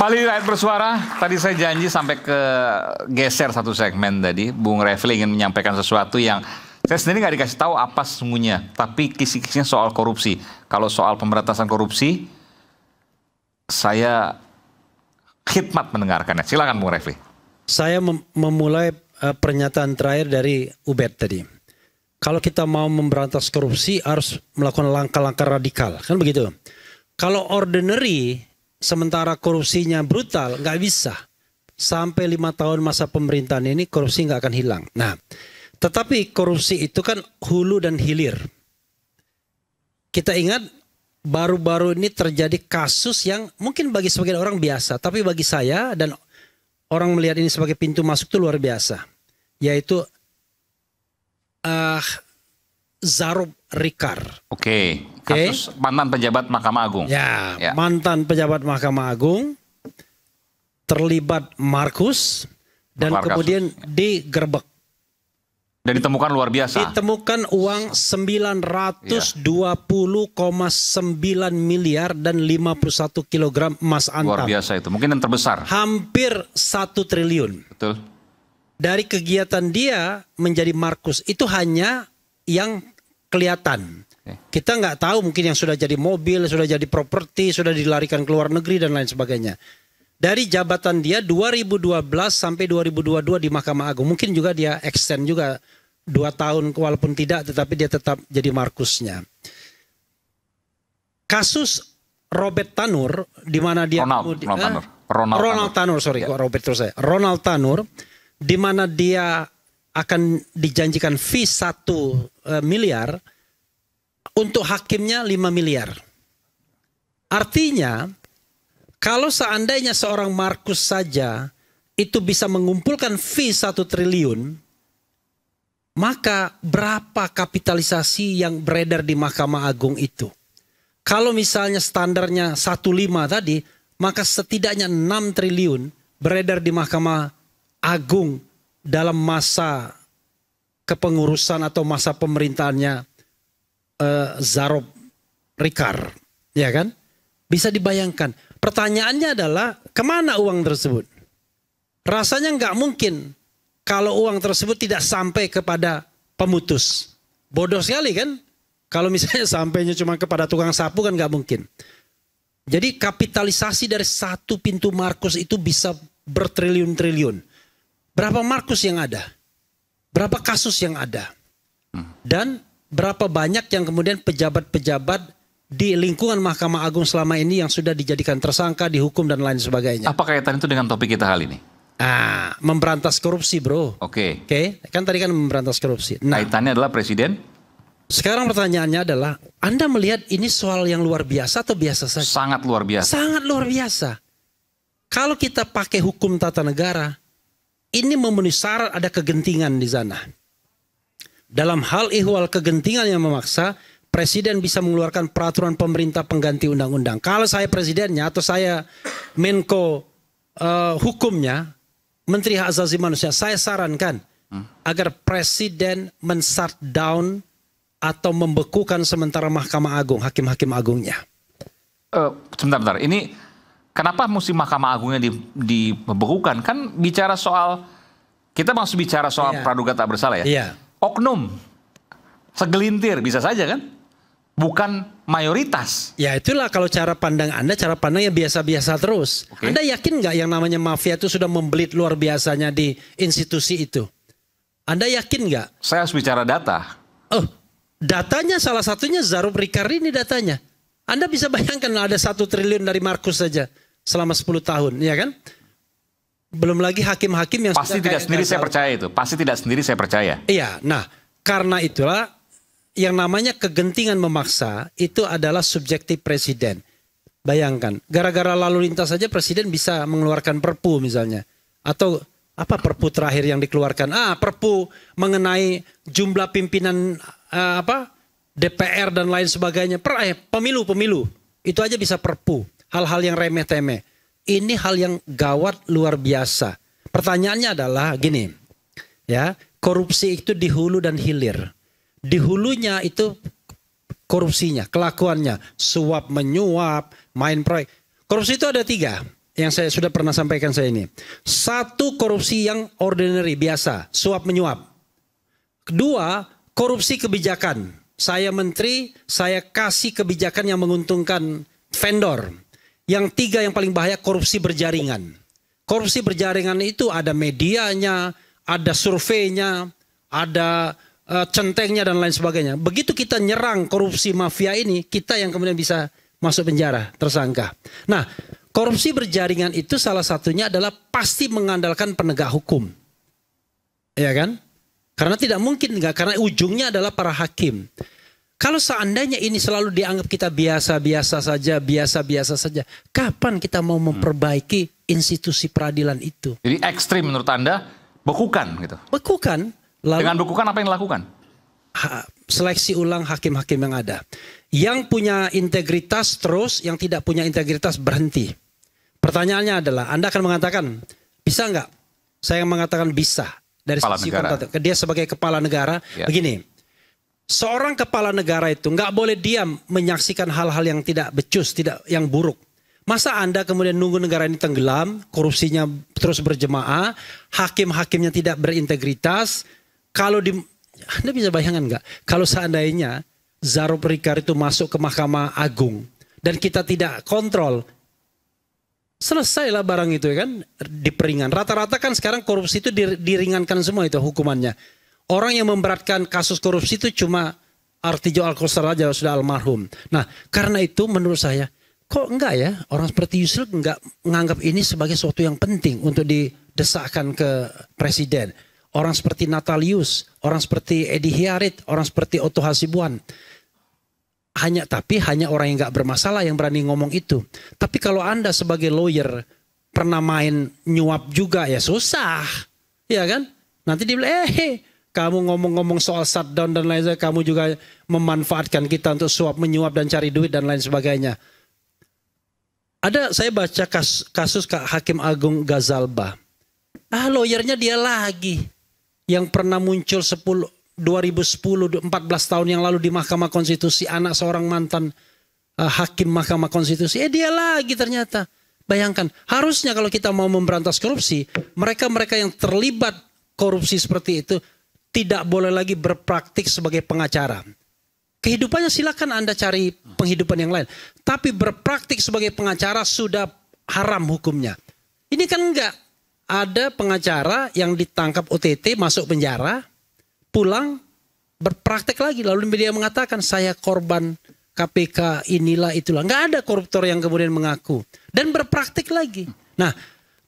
Kembali rakyat bersuara, tadi saya janji sampai ke geser satu segmen tadi. Bung Refli ingin menyampaikan sesuatu yang saya sendiri nggak dikasih tahu apa semuanya. tapi kisih-kisihnya soal korupsi. Kalau soal pemberantasan korupsi, saya khidmat mendengarkannya. Silakan Bung Refli. Saya mem memulai uh, pernyataan terakhir dari Ubed tadi. Kalau kita mau memberantas korupsi harus melakukan langkah-langkah radikal, kan begitu. Kalau ordinary sementara korupsinya brutal nggak bisa sampai lima tahun masa pemerintahan ini korupsi nggak akan hilang. Nah, tetapi korupsi itu kan hulu dan hilir. Kita ingat baru-baru ini terjadi kasus yang mungkin bagi sebagian orang biasa, tapi bagi saya dan orang melihat ini sebagai pintu masuk itu luar biasa, yaitu uh, ah, Zarub Rikar. Oke. Okay. Kasus mantan pejabat Mahkamah Agung. Ya, ya, mantan pejabat Mahkamah Agung terlibat Markus dan Baklar kemudian kasus. digerbek. Dan ditemukan luar biasa. Ditemukan uang 920,9 miliar dan 51 kilogram emas antam. Luar biasa itu, mungkin yang terbesar. Hampir satu triliun. Betul. Dari kegiatan dia menjadi Markus itu hanya yang kelihatan. Kita nggak tahu mungkin yang sudah jadi mobil, sudah jadi properti, sudah dilarikan ke luar negeri dan lain sebagainya. Dari jabatan dia 2012 sampai 2022 di Mahkamah Agung. Mungkin juga dia extend juga dua tahun walaupun tidak tetapi dia tetap jadi Markusnya. Kasus Robert Tanur di mana dia Ronald, Ronald, ah, Tanur. Ronald, Ronald Tanur, Tanur sorry ya. Robert terus saya. Ronald Tanur di mana dia akan dijanjikan fee 1 e, miliar untuk hakimnya 5 miliar. Artinya kalau seandainya seorang Markus saja itu bisa mengumpulkan fee 1 triliun maka berapa kapitalisasi yang beredar di Mahkamah Agung itu? Kalau misalnya standarnya 15 tadi, maka setidaknya 6 triliun beredar di Mahkamah Agung dalam masa kepengurusan atau masa pemerintahannya uh, Zarob Rikar, ya kan? Bisa dibayangkan. Pertanyaannya adalah kemana uang tersebut? Rasanya nggak mungkin kalau uang tersebut tidak sampai kepada pemutus. Bodoh sekali kan? Kalau misalnya sampainya cuma kepada tukang sapu kan nggak mungkin. Jadi kapitalisasi dari satu pintu Markus itu bisa bertriliun-triliun. Berapa Markus yang ada? Berapa kasus yang ada? Dan berapa banyak yang kemudian pejabat-pejabat di lingkungan Mahkamah Agung selama ini yang sudah dijadikan tersangka, dihukum dan lain sebagainya. Apa kaitan itu dengan topik kita kali ini? Ah, memberantas korupsi, bro. Oke. Okay. Oke, okay? kan tadi kan memberantas korupsi. Nah, kaitannya adalah presiden. Sekarang pertanyaannya adalah, Anda melihat ini soal yang luar biasa atau biasa saja? Sangat luar biasa. Sangat luar biasa. Kalau kita pakai hukum tata negara, ini memenuhi syarat ada kegentingan di sana. Dalam hal ihwal kegentingan yang memaksa, presiden bisa mengeluarkan peraturan pemerintah pengganti undang-undang. Kalau saya presidennya atau saya menko uh, hukumnya, menteri hak asasi manusia, saya sarankan hmm. agar presiden men down atau membekukan sementara Mahkamah Agung, hakim-hakim agungnya. Uh, sebentar, sebentar. Ini kenapa musim Mahkamah Agungnya diperbukukan? Kan bicara soal kita masih bicara soal iya. praduga tak bersalah ya. Iya. Oknum, segelintir bisa saja kan? Bukan mayoritas. Ya itulah kalau cara pandang Anda, cara pandangnya biasa-biasa terus. Okay. Anda yakin nggak yang namanya mafia itu sudah membelit luar biasanya di institusi itu? Anda yakin nggak? Saya harus bicara data. Oh, datanya salah satunya Zarub Rikar ini datanya. Anda bisa bayangkan ada satu triliun dari Markus saja selama 10 tahun, ya kan? Belum lagi hakim-hakim yang pasti tidak sendiri saya percaya itu, pasti tidak sendiri saya percaya. Iya, nah karena itulah yang namanya kegentingan memaksa itu adalah subjektif presiden. Bayangkan, gara-gara lalu lintas saja presiden bisa mengeluarkan perpu misalnya, atau apa perpu terakhir yang dikeluarkan? Ah, perpu mengenai jumlah pimpinan uh, apa DPR dan lain sebagainya. Per eh, pemilu pemilu itu aja bisa perpu hal-hal yang remeh-temeh. Ini hal yang gawat luar biasa. Pertanyaannya adalah gini, ya korupsi itu di hulu dan hilir. Di hulunya itu korupsinya, kelakuannya, suap menyuap, main proyek. Korupsi itu ada tiga yang saya sudah pernah sampaikan saya ini. Satu korupsi yang ordinary biasa, suap menyuap. Kedua, korupsi kebijakan. Saya menteri, saya kasih kebijakan yang menguntungkan vendor yang tiga yang paling bahaya korupsi berjaringan. Korupsi berjaringan itu ada medianya, ada surveinya, ada eh, centengnya dan lain sebagainya. Begitu kita nyerang korupsi mafia ini, kita yang kemudian bisa masuk penjara tersangka. Nah, korupsi berjaringan itu salah satunya adalah pasti mengandalkan penegak hukum. Ya kan? Karena tidak mungkin enggak karena ujungnya adalah para hakim. Kalau seandainya ini selalu dianggap kita biasa-biasa saja, biasa-biasa saja, kapan kita mau hmm. memperbaiki institusi peradilan itu? Jadi ekstrim menurut Anda, bekukan gitu? Bekukan. Lalu, Dengan bekukan apa yang dilakukan? seleksi ulang hakim-hakim yang ada. Yang punya integritas terus, yang tidak punya integritas berhenti. Pertanyaannya adalah, Anda akan mengatakan, bisa nggak? Saya mengatakan bisa. Dari kepala sisi negara. Dia sebagai kepala negara, ya. begini, Seorang kepala negara itu nggak boleh diam menyaksikan hal-hal yang tidak becus, tidak yang buruk. Masa Anda kemudian nunggu negara ini tenggelam, korupsinya terus berjemaah, hakim-hakimnya tidak berintegritas. Kalau di, Anda bisa bayangkan nggak? Kalau seandainya Zaro Perikar itu masuk ke Mahkamah Agung dan kita tidak kontrol, selesailah barang itu ya kan diperingan. Rata-rata kan sekarang korupsi itu diringankan semua itu hukumannya. Orang yang memberatkan kasus korupsi itu cuma Artijo Alkostar aja sudah almarhum. Nah, karena itu menurut saya kok enggak ya orang seperti Yusril enggak menganggap ini sebagai sesuatu yang penting untuk didesakkan ke presiden. Orang seperti Natalius, orang seperti Edi Hiarit, orang seperti Otto Hasibuan. Hanya tapi hanya orang yang enggak bermasalah yang berani ngomong itu. Tapi kalau Anda sebagai lawyer pernah main nyuap juga ya susah. Iya kan? Nanti dia bilang, eh kamu ngomong-ngomong soal shutdown dan lain sebagainya, kamu juga memanfaatkan kita untuk suap menyuap dan cari duit dan lain sebagainya. Ada saya baca kas, kasus Kak Hakim Agung Gazalba. Ah, lawyernya dia lagi yang pernah muncul 10 2010 14 tahun yang lalu di Mahkamah Konstitusi anak seorang mantan uh, hakim Mahkamah Konstitusi. Eh dia lagi ternyata. Bayangkan, harusnya kalau kita mau memberantas korupsi, mereka-mereka yang terlibat korupsi seperti itu tidak boleh lagi berpraktik sebagai pengacara. Kehidupannya silakan Anda cari penghidupan yang lain. Tapi berpraktik sebagai pengacara sudah haram hukumnya. Ini kan enggak. Ada pengacara yang ditangkap OTT masuk penjara, pulang berpraktik lagi. Lalu dia mengatakan saya korban KPK inilah itulah. Enggak ada koruptor yang kemudian mengaku. Dan berpraktik lagi. Nah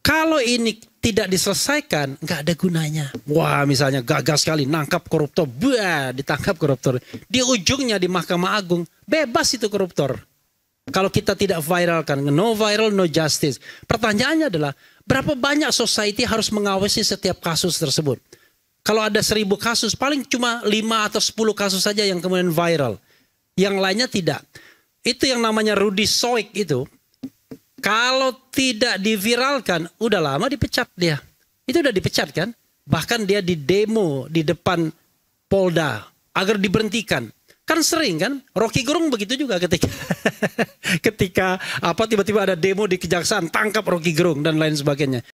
kalau ini tidak diselesaikan, nggak ada gunanya. Wah, misalnya gagal sekali nangkap koruptor, buah, ditangkap koruptor. Di ujungnya di Mahkamah Agung bebas itu koruptor. Kalau kita tidak viralkan, no viral, no justice. Pertanyaannya adalah berapa banyak society harus mengawasi setiap kasus tersebut? Kalau ada seribu kasus, paling cuma lima atau sepuluh kasus saja yang kemudian viral. Yang lainnya tidak. Itu yang namanya Rudy Soik itu kalau tidak diviralkan, udah lama dipecat dia. Itu udah dipecat kan? Bahkan dia di demo di depan Polda agar diberhentikan. Kan sering kan? Rocky Gerung begitu juga ketika ketika apa tiba-tiba ada demo di kejaksaan, tangkap Rocky Gerung dan lain sebagainya.